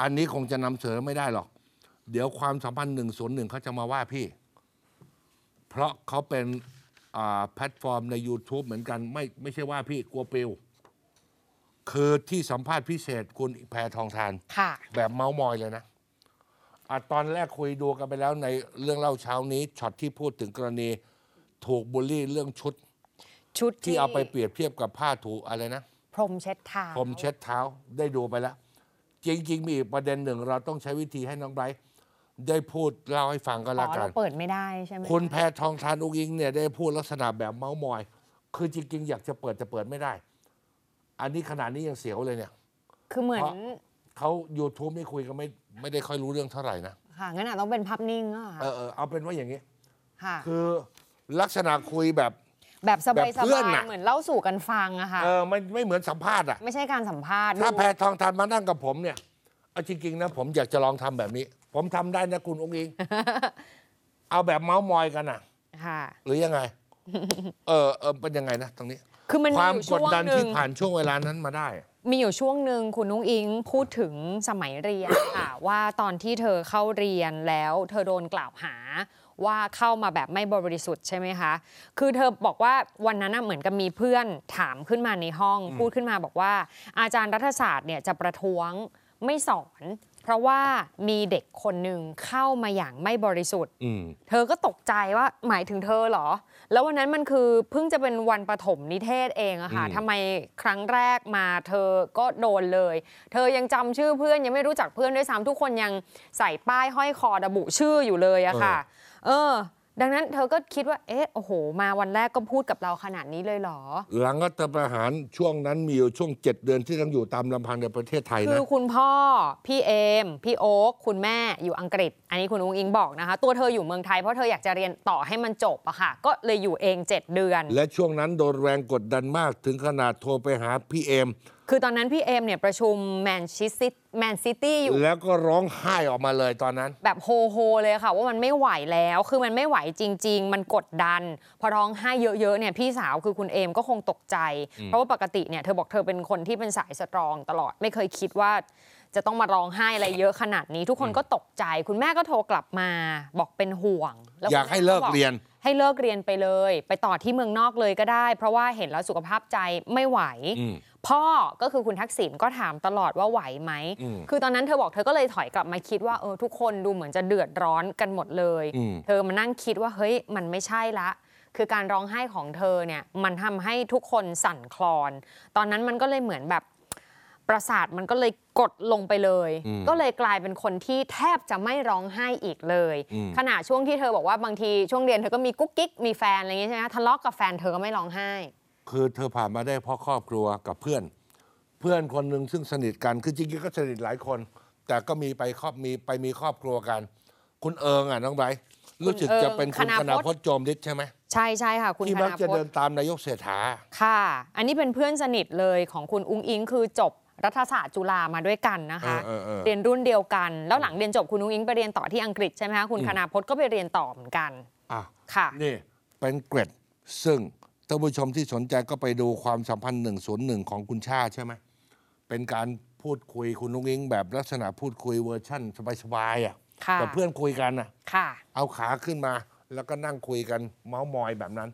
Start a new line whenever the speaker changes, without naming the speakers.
อันนี้คงจะนำเสนอไม่ได้หรอก เดี๋ยวความสัมพันธ์หนึ่งส่วนหนึ่งเขาจะมาว่าพี่ เพราะเขาเป็นแพลตฟอร์มใน YouTube เหมือนกันไม่ไม่ใช่ว่าพี่กลัวเปลวคือที่สัมภาษณ์พิเศษคุณแพรทองทานแบบเมาส์มอยเลยนะอะตอนแรกคุยดูกันไปแล้วในเรื่องเล่าเช้านี้ช็อตที่พูดถึงกรณี ถูกบูลลี่เรื่องชุด ชุดที่ที่เอาไปเปรียบเทียบกับผ้าถูอะไรนะพรมเช็ดเท้าพรมเช็ดเท้าได้ดูไปแล้วจริง ๆมีีประเด็นหนึ่งเราต้องใช้วิธีให้น้องไบรท์ได้พูดเล่าให้ฟังก็นแล้วกันเป
ิดไม่ได้ใช่ไหมคุณแพ
ทองทานอุกิง เนี่ยได้พูดลักษณะแบบเมามอย คือจริง ๆ อยากจะเปิดจะเปิดไม่ได้ อันนี้ขนาดนี้ยังเสียวเลยเนี่ย คือเหมือนเขา YouTube นี่คุยกันไม่ไม่ได้ค่อยรู้เรื่องเท่าไหร่นะ
ค่ะงั้นอาจต้องเป็นภาพนิ่งอะ
ค่ะเออเออเอาเป็นว่าอย่างนี้ค่ะคือลักษณะคุยแบบแบบสบายๆเๆเหมือนเล่าสู่กันฟังอะค่ะ เออไม่ไม่เหมือนสัมภาษณ์อะไม่ใช่การสัมภาษณ์ถ้าแพทองทานมานั่งกับผมเนี่ย เอาจริงๆนะ ผมอยากจะลองทำแบบนี้ ผมทำได้นะคุณองค์อิงเอาแบบเมาส์มอยกันอะค่ะ หรือยังไง เออเออเป็นยังไงนะตรงนี้
คือมันคมีวามอยู่กดช่วงดันหนึ่ที่งผ่านช
่วงเวลานั้นมาได้
มีอยู่ช่วงหนึ่งคุณนุ้งอิงพูดถึงสมัยเรียนค่ะว่าตอนที่เธอเข้าเรียนแล้วเธอโดนกล่าวหาว่าเข้ามาแบบไม่บริสุทธิ์ใช่ไหมคะ คือเธอบอกว่าวันนั้นเหมือนกับมีเพื่อนถามขึ้นมาในห้องพูดขึ้นมาบอกว่า อาจารย์รัฐศาสตร์เนี่ยจะประท้วงไม่สอนเพราะว่ามีเด็กคนหนึ่งเข้ามาอย่างไม่บริสุทธิ์ เธอก็ตกใจว่าหมายถึงเธอเหรอ แล้ววันนั้นมันคือเพิ่งจะเป็นวันปฐมนิเทศเองอะค่ะทำไมครั้งแรกมาเธอก็โดนเลย เธอยังจำชื่อเพื่อนยังไม่รู้จักเพื่อนด้วยซ้ำทุกคนยังใส่ป้ายห้อยคอระบุชื่ออยู่เลยอะค่ะ เออดังนั้นเธอก็คิดว่า เอ๊ะ โอ้โห มาวันแรกก็พูดกับเราขนาดนี้เลยเหรอ
หลังรัฐประหารช่วงนั้นมีอยู่ช่วงเจ็ดเดือนที่ต้องอยู่ตามลำพังในประเทศไทยนะคือ
คุณพ่อ พี่เอม พี่โอ๊ค คุณแม่อยู่อังกฤษ อันนี้คุณอุ้งอิงบอกนะคะ ตัวเธออยู่เมืองไทยเพราะเธออยากจะเรียนต่อให้มันจบอะค่ะ ก็เลยอยู่เอง 7 เดือน แ
ละช่วงนั้นโดนแรงกดดันมากถึงขนาดโทรไปหาพี่เอม
คือตอนนั้นพี่เอมเนี่ยประชุมแมนชิสต์แมนซิตี้อยู่
แล้วก็ร้องไห้ออกมาเลยตอนนั้น
แบบโฮโฮเลยค่ะ ว่ามันไม่ไหวแล้ว คือมันไม่ไหวจริง ๆ มันกดดัน พอร้องไห้เยอะๆเนี่ยพี่สาวคือคุณเอมก็คงตกใจ เพราะว่าปกติเนี่ยเธอบอกเธอเป็นคนที่เป็นสายสตรองตลอดไม่เคยคิดว่า จะต้องมาร้องไห้อะไรเยอะขนาดนี้ ทุกคนก็ตกใจคุณแม่ก็โทรกลับมา บอกเป็นห่วงอยากให้เลิกเรียนให้เลิกเรียนไปเลย ไปต่อที่เมืองนอกเลยก็ได้เพราะว่าเห็นแล้วสุขภาพใจไม่ไหว พ่อก็คือคุณทักษิณก็ถามตลอดว่าไหวไหมคือตอนนั้นเธอบอกเธอก็เลยถอยกลับมาคิดว่าเออทุกคนดูเหมือนจะเดือดร้อนกันหมดเลย เธอมานั่งคิดว่าเฮ้ยมันไม่ใช่ละ คือการร้องไห้ของเธอเนี่ยมันทำให้ทุกคนสั่นคลอนตอนนั้นมันก็เลยเหมือนแบบประสาทมันก็เลยกดลงไปเลย ก็เลยกลายเป็นคนที่แทบจะไม่ร้องไห้อีกเลย ขณะช่วงที่เธอบอกว่าบางทีช่วงเรียนเธอก็มีกุ๊กกิ๊กมีแฟนอะไรอย่างเงี้ยใช่ไหมทะเลาะกกับแฟนเธอก็ไม่ร้องไห้
คือเธอผ่านมาได้เพราะครอบครัวกับเพื่อน เพื่อนคนหนึ่งซึ่งสนิทกันคือจริงๆ ก็สนิทหลายคนแต่ก็มีไปครอบมีไปมีครอบครัวกัน คุณเอิงอ่ะน้องไบรู้สึกจะเป็นคุณคณาพจน์โจมฤทธิ์ใช่ไหม
ใช่ใช่ค่ะ คุณที่มักจะเดิน
ตามนายกเสถาค่
ะ อันนี้เป็นเพื่อนสนิทเลยของคุณอุ้งอิงคือจบรัฐศาสตร์จุฬามาด้วยกันนะคะ เรียนรุ่นเดียวกัน แล้วหลังเรียนจบคุณนุ้งอิงไปเรียนต่อที่อังกฤษใช่ไหมคะคุณ คณาพจน์ก็ไปเรียนต่อเหมือนกัน
ค่ะนี่เป็นเกรดซึ่งท่านผู้ชมที่สนใจก็ไปดูความสัมพันธ์หนึ่งศูนย์หนึ่งของคุณชาใช่ไหมเป็นการพูดคุยคุณนุ้งอิงแบบลักษณะพูดคุยเวอร์ชั่นสบายๆอ่ะแบบเพื่อนคุยกันอ่ะ เอาขาขึ้นมาแล้วก็นั่งคุยกันเมาส์มอยแบบนั้น